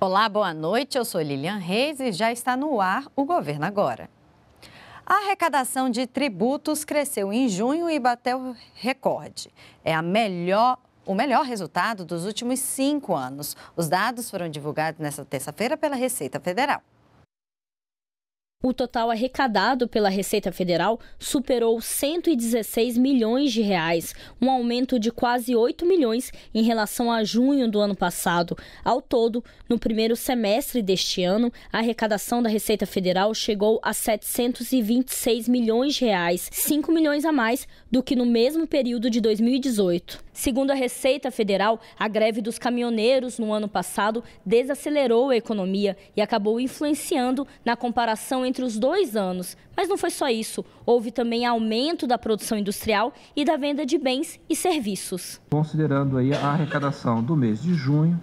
Olá, boa noite. Eu sou Lilian Reis e já está no ar o Governo Agora. A arrecadação de tributos cresceu em junho e bateu recorde. É a melhor o melhor resultado dos últimos cinco anos. Os dados foram divulgados nesta terça-feira pela Receita Federal o total arrecadado pela Receita Federal superou 116 milhões de reais, um aumento de quase 8 milhões em relação a junho do ano passado. Ao todo, no primeiro semestre deste ano, a arrecadação da Receita Federal chegou a 726 milhões de reais, 5 milhões a mais do que no mesmo período de 2018. Segundo a Receita Federal, a greve dos caminhoneiros no ano passado desacelerou a economia e acabou influenciando na comparação entre os dois anos. Mas não foi só isso. Houve também aumento da produção industrial e da venda de bens e serviços. Considerando aí a arrecadação do mês de junho,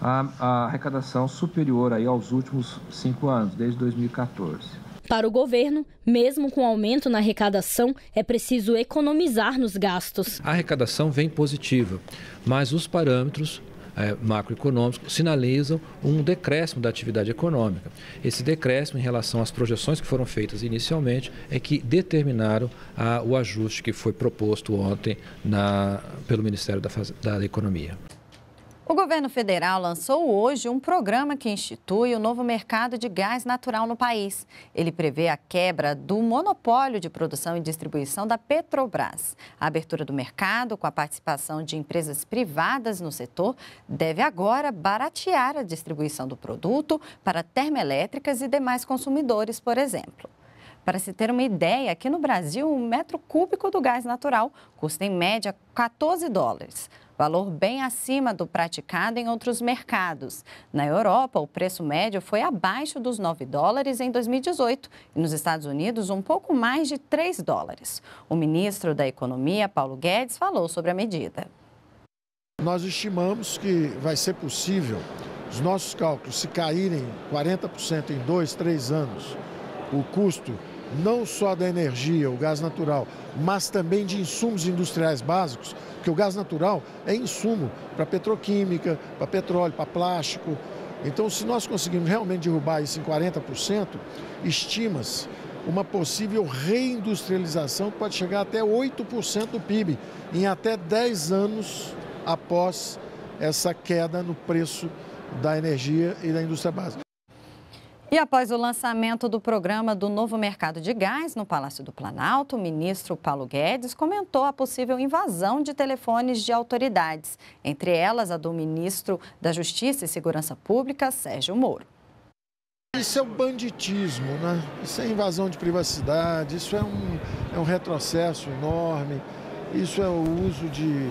a, a arrecadação superior aí aos últimos cinco anos, desde 2014. Para o governo, mesmo com aumento na arrecadação, é preciso economizar nos gastos. A arrecadação vem positiva, mas os parâmetros é, macroeconômicos sinalizam um decréscimo da atividade econômica. Esse decréscimo em relação às projeções que foram feitas inicialmente é que determinaram a, o ajuste que foi proposto ontem na, pelo Ministério da, da Economia. O governo federal lançou hoje um programa que institui o novo mercado de gás natural no país. Ele prevê a quebra do monopólio de produção e distribuição da Petrobras. A abertura do mercado, com a participação de empresas privadas no setor, deve agora baratear a distribuição do produto para termoelétricas e demais consumidores, por exemplo. Para se ter uma ideia, aqui no Brasil, um metro cúbico do gás natural custa em média 14 dólares valor bem acima do praticado em outros mercados. Na Europa, o preço médio foi abaixo dos 9 dólares em 2018 e nos Estados Unidos, um pouco mais de 3 dólares. O ministro da Economia, Paulo Guedes, falou sobre a medida. Nós estimamos que vai ser possível, os nossos cálculos, se caírem 40% em dois, três anos, o custo não só da energia, o gás natural, mas também de insumos industriais básicos, porque o gás natural é insumo para petroquímica, para petróleo, para plástico. Então, se nós conseguirmos realmente derrubar isso em 40%, estima-se uma possível reindustrialização que pode chegar até 8% do PIB em até 10 anos após essa queda no preço da energia e da indústria básica. E após o lançamento do programa do novo mercado de gás no Palácio do Planalto, o ministro Paulo Guedes comentou a possível invasão de telefones de autoridades, entre elas a do ministro da Justiça e Segurança Pública, Sérgio Moro. Isso é o um banditismo, né? isso é invasão de privacidade, isso é um, é um retrocesso enorme, isso é o uso de,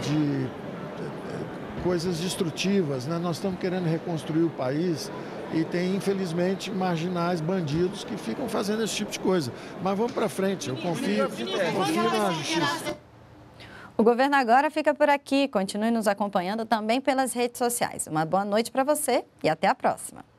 de eh, coisas destrutivas. Né? Nós estamos querendo reconstruir o país e tem, infelizmente, marginais, bandidos que ficam fazendo esse tipo de coisa. Mas vamos para frente, eu confio, confio na justiça. O Governo Agora fica por aqui. Continue nos acompanhando também pelas redes sociais. Uma boa noite para você e até a próxima.